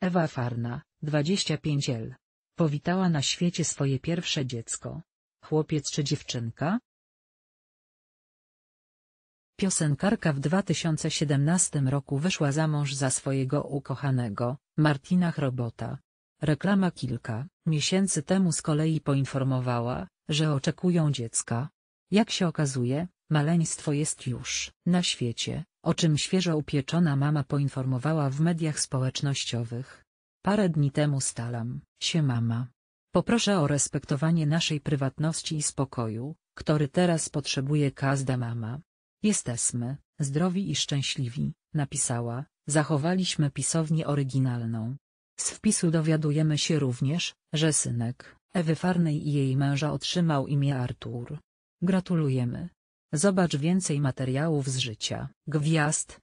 Ewa Farna, 25 L. Powitała na świecie swoje pierwsze dziecko. Chłopiec czy dziewczynka? Piosenkarka w 2017 roku wyszła za mąż za swojego ukochanego, Martina Chrobota. Reklama kilka miesięcy temu z kolei poinformowała, że oczekują dziecka. Jak się okazuje, maleństwo jest już na świecie, o czym świeżo upieczona mama poinformowała w mediach społecznościowych. Parę dni temu stalam się mama. Poproszę o respektowanie naszej prywatności i spokoju, który teraz potrzebuje każda mama. Jesteśmy zdrowi i szczęśliwi, napisała, zachowaliśmy pisownię oryginalną. Z wpisu dowiadujemy się również, że synek Ewy Farnej i jej męża otrzymał imię Artur. Gratulujemy. Zobacz więcej materiałów z życia gwiazd,